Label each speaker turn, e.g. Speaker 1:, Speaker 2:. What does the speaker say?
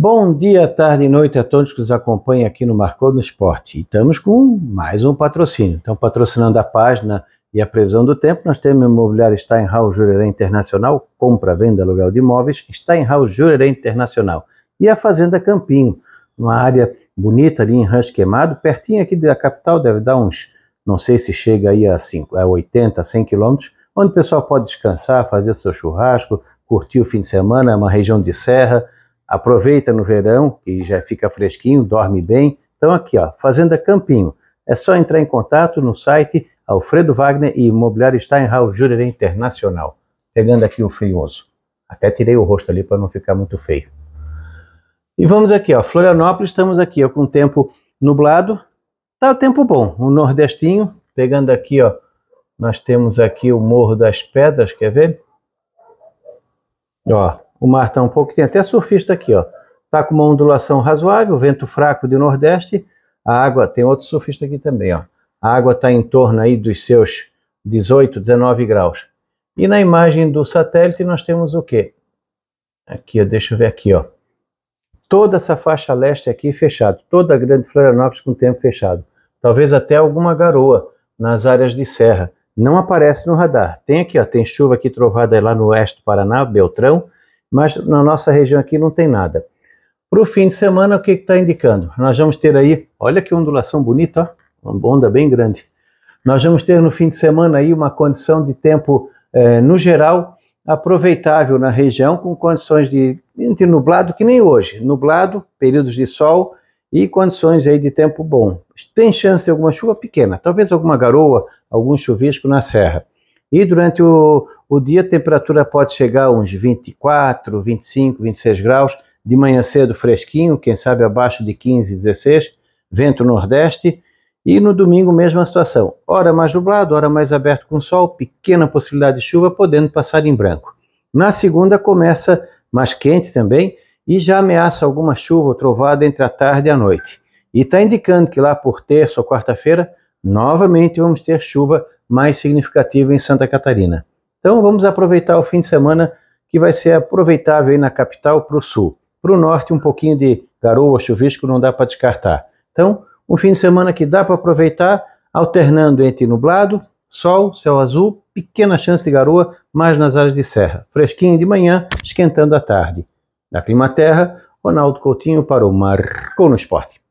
Speaker 1: Bom dia, tarde e noite a todos que nos acompanham aqui no Marcou no Esporte. E estamos com mais um patrocínio. Então, patrocinando a página e a previsão do tempo, nós temos o Imobiliário Steinhaus Jurerê Internacional, compra, venda, aluguel de imóveis, Steinhaus Jurerê Internacional. E a Fazenda Campinho, uma área bonita ali em Rancho Queimado, pertinho aqui da capital, deve dar uns, não sei se chega aí a, a 80, 100 quilômetros, onde o pessoal pode descansar, fazer seu churrasco, curtir o fim de semana, é uma região de serra, aproveita no verão, que já fica fresquinho, dorme bem. Então aqui, ó, Fazenda Campinho. É só entrar em contato no site Alfredo Wagner e Imobiliário Steinhaus Júnior Internacional. Pegando aqui o feioso. Até tirei o rosto ali para não ficar muito feio. E vamos aqui, ó, Florianópolis, estamos aqui ó, com o tempo nublado. Tá o tempo bom, O nordestinho, pegando aqui, ó, nós temos aqui o Morro das Pedras, quer ver? Ó, o mar está um pouco, tem até surfista aqui, ó. Está com uma ondulação razoável, vento fraco de nordeste, a água, tem outro surfista aqui também, ó. A água está em torno aí dos seus 18, 19 graus. E na imagem do satélite nós temos o quê? Aqui, ó, deixa eu ver aqui, ó. Toda essa faixa leste aqui fechado, toda a grande Florianópolis com o tempo fechado. Talvez até alguma garoa nas áreas de serra. Não aparece no radar. Tem aqui, ó, tem chuva aqui trovada lá no oeste do Paraná, Beltrão, mas na nossa região aqui não tem nada. Para o fim de semana, o que está indicando? Nós vamos ter aí, olha que ondulação bonita, ó, uma onda bem grande. Nós vamos ter no fim de semana aí uma condição de tempo, é, no geral, aproveitável na região, com condições de entre nublado, que nem hoje, nublado, períodos de sol e condições aí de tempo bom. Tem chance de alguma chuva pequena, talvez alguma garoa, algum chuvisco na serra. E durante o, o dia a temperatura pode chegar a uns 24, 25, 26 graus. De manhã cedo fresquinho, quem sabe abaixo de 15, 16. Vento nordeste. E no domingo, mesma situação. Hora mais nublado, hora mais aberto com sol, pequena possibilidade de chuva, podendo passar em branco. Na segunda, começa mais quente também e já ameaça alguma chuva ou trovada entre a tarde e a noite. E está indicando que lá por terça ou quarta-feira, novamente vamos ter chuva mais significativa em Santa Catarina. Então vamos aproveitar o fim de semana que vai ser aproveitável aí na capital para o sul. Para o norte, um pouquinho de garoa, chuvisco, não dá para descartar. Então, um fim de semana que dá para aproveitar, alternando entre nublado, sol, céu azul, pequena chance de garoa, mas nas áreas de serra. Fresquinho de manhã, esquentando à tarde. Na Clima Terra, Ronaldo Coutinho para o Marco no Esporte.